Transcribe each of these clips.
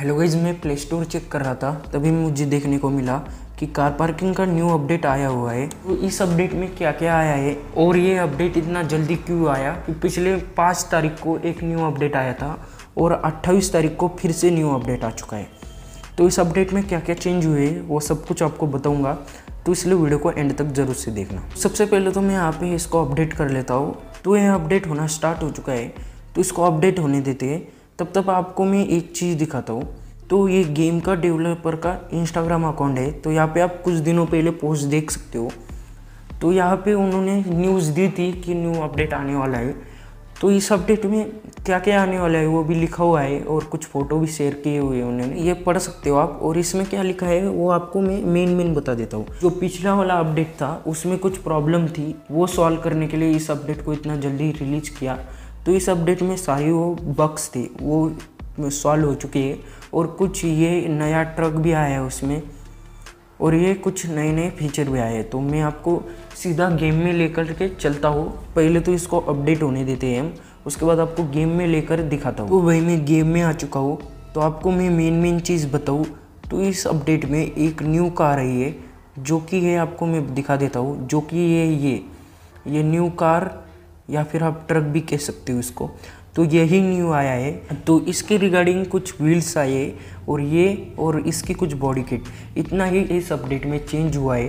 hello guys मैं Play Store check कर रहा था तभी मुझे देखने को मिला कि कार पार्किंग का न्यू अपडेट आया हुआ है तो इस अपडेट में क्या क्या आया है और ये अपडेट इतना जल्दी क्यों आया कि पिछले पाँच तारीख को एक न्यू अपडेट आया था और अट्ठाईस तारीख को फिर से न्यू अपडेट आ चुका है तो इस अपडेट में क्या क्या चेंज हुए वो सब कुछ आपको बताऊँगा तो इसलिए वीडियो को एंड तक ज़रूर से देखना सबसे पहले तो मैं यहाँ पे इसको अपडेट कर लेता हूँ तो यह अपडेट होना स्टार्ट हो चुका है तो इसको अपडेट होने देते हैं तब तब आपको मैं एक चीज़ दिखाता हूँ तो ये गेम का डेवलपर का इंस्टाग्राम अकाउंट है तो यहाँ पे आप कुछ दिनों पहले पोस्ट देख सकते हो तो यहाँ पे उन्होंने न्यूज़ दी थी कि न्यू अपडेट आने वाला है तो इस अपडेट में क्या क्या आने वाला है वो भी लिखा हुआ है और कुछ फ़ोटो भी शेयर किए हुए हैं उन्होंने ये पढ़ सकते हो आप और इसमें क्या लिखा है वो आपको मैं मेन मेन बता देता हूँ जो पिछला वाला अपडेट था उसमें कुछ प्रॉब्लम थी वो सॉल्व करने के लिए इस अपडेट को इतना जल्दी रिलीज किया तो इस अपडेट में सारी वो बक्स थी वो सॉल्व हो चुकी है और कुछ ये नया ट्रक भी आया है उसमें और ये कुछ नए नए फीचर भी आए हैं तो मैं आपको सीधा गेम में लेकर के चलता हूँ पहले तो इसको अपडेट होने देते हैं हम उसके बाद आपको गेम में लेकर दिखाता हूँ तो वही मैं गेम में आ चुका हूँ तो आपको मैं मेन मेन चीज़ बताऊँ तो इस अपडेट में एक न्यू कार आई है जो कि है आपको मैं दिखा देता हूँ जो कि ये ये ये न्यू कार या फिर आप ट्रक भी कह सकते हो इसको तो यही न्यू आया है तो इसके रिगार्डिंग कुछ व्हील्स आए और ये और इसकी कुछ बॉडी किट इतना ही इस अपडेट में चेंज हुआ है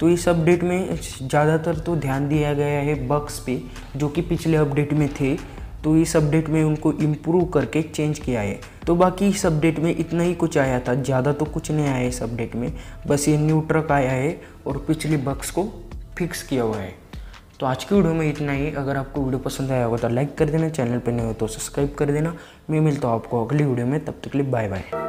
तो इस अपडेट में ज़्यादातर तो ध्यान दिया गया है बक्स पे जो कि पिछले अपडेट में थे तो इस अपडेट में उनको इम्प्रूव करके चेंज किया है तो बाकी इस अपडेट में इतना ही कुछ आया था ज़्यादा तो कुछ नहीं आया इस अपडेट में बस ये न्यू ट्रक आया है और पिछले बक्स को फिक्स किया हुआ है तो आज की वीडियो में इतना ही अगर आपको वीडियो पसंद आया होगा तो लाइक कर देना चैनल पर नहीं हो तो सब्सक्राइब कर देना मैं मिलता हूँ आपको अगली वीडियो में तब तक के लिए बाय बाय